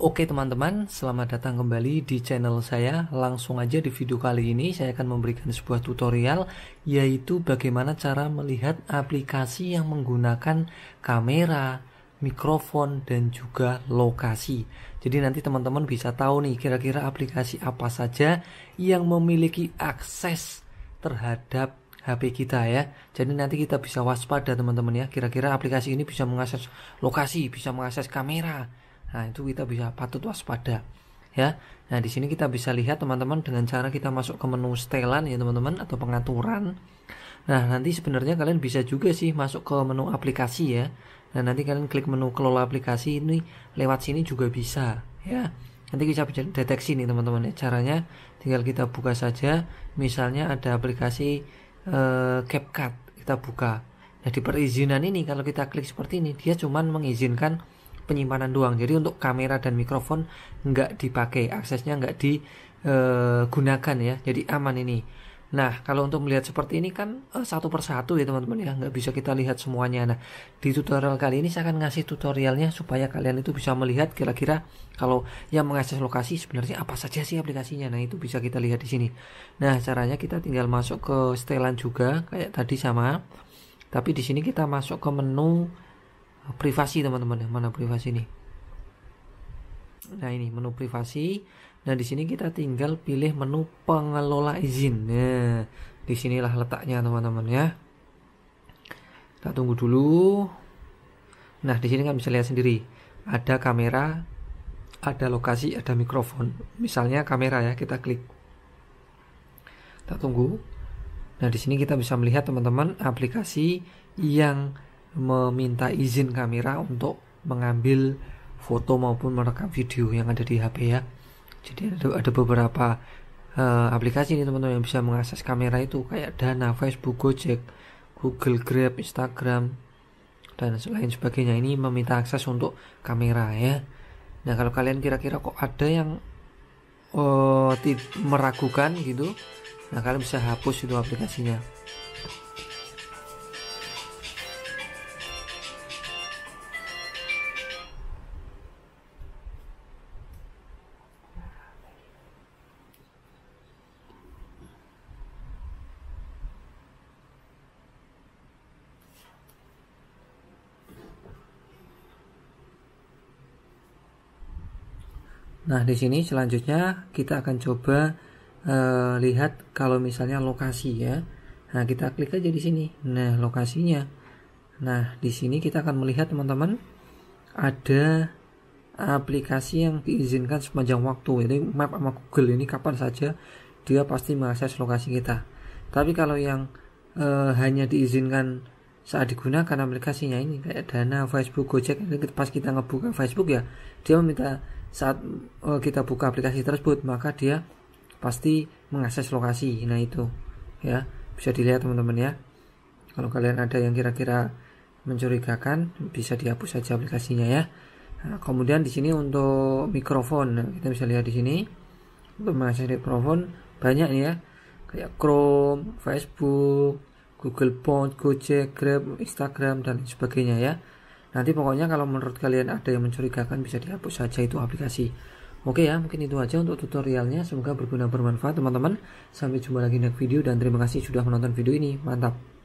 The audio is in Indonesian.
Oke teman-teman, selamat datang kembali di channel saya. Langsung aja di video kali ini saya akan memberikan sebuah tutorial yaitu bagaimana cara melihat aplikasi yang menggunakan kamera, mikrofon dan juga lokasi. Jadi nanti teman-teman bisa tahu nih kira-kira aplikasi apa saja yang memiliki akses terhadap HP kita ya. Jadi nanti kita bisa waspada teman-teman ya. Kira-kira aplikasi ini bisa mengakses lokasi, bisa mengakses kamera, Nah, itu kita bisa patut waspada ya. Nah, di sini kita bisa lihat teman-teman dengan cara kita masuk ke menu setelan ya teman-teman atau pengaturan. Nah, nanti sebenarnya kalian bisa juga sih masuk ke menu aplikasi ya. Nah, nanti kalian klik menu kelola aplikasi ini lewat sini juga bisa ya. Nanti kita bisa deteksi nih teman-teman ya. Caranya tinggal kita buka saja misalnya ada aplikasi eh, CapCut kita buka. Nah, di perizinan ini kalau kita klik seperti ini dia cuman mengizinkan penyimpanan doang jadi untuk kamera dan mikrofon nggak dipakai aksesnya nggak digunakan ya jadi aman ini Nah, kalau untuk melihat seperti ini kan eh, satu persatu ya teman-teman ya, nggak bisa kita lihat semuanya. Nah, di tutorial kali ini saya akan ngasih tutorialnya supaya kalian itu bisa melihat kira-kira kalau yang mengakses lokasi sebenarnya apa saja sih aplikasinya. Nah, itu bisa kita lihat di sini. Nah, caranya kita tinggal masuk ke setelan juga kayak tadi sama. Tapi di sini kita masuk ke menu privasi teman-teman ya. mana privasi nih nah ini menu privasi nah di sini kita tinggal pilih menu pengelola izin nah disinilah letaknya teman-teman ya kita tunggu dulu nah di sini kan bisa lihat sendiri ada kamera ada lokasi ada mikrofon misalnya kamera ya kita klik kita tunggu nah di sini kita bisa melihat teman-teman aplikasi yang meminta izin kamera untuk mengambil foto maupun merekam video yang ada di HP ya. Jadi ada, ada beberapa uh, aplikasi ini teman-teman yang bisa mengakses kamera itu kayak Dana, Facebook, Gojek, Google Grab, Instagram dan lain sebagainya. Ini meminta akses untuk kamera ya. Nah kalau kalian kira-kira kok ada yang oh, meragukan gitu, nah kalian bisa hapus itu aplikasinya. Nah, di sini selanjutnya kita akan coba e, lihat kalau misalnya lokasi ya. Nah, kita klik aja di sini. Nah, lokasinya. Nah, di sini kita akan melihat teman-teman ada aplikasi yang diizinkan sepanjang waktu. Ini map sama Google ini kapan saja dia pasti mengakses lokasi kita. Tapi kalau yang e, hanya diizinkan saat digunakan aplikasinya ini kayak Dana, Facebook, Gojek, ini pas kita ngebuka Facebook ya, dia meminta saat eh, kita buka aplikasi tersebut maka dia pasti mengakses lokasi nah itu ya bisa dilihat teman-teman ya kalau kalian ada yang kira-kira mencurigakan bisa dihapus saja aplikasinya ya nah, kemudian di sini untuk mikrofon nah, kita bisa lihat di sini untuk mengakses mikrofon banyak ya kayak Chrome, Facebook, Google Phone, Gojek, Grab, Instagram dan sebagainya ya Nanti pokoknya kalau menurut kalian ada yang mencurigakan bisa dihapus saja itu aplikasi. Oke ya, mungkin itu aja untuk tutorialnya. Semoga berguna bermanfaat teman-teman. Sampai jumpa lagi di video dan terima kasih sudah menonton video ini. Mantap.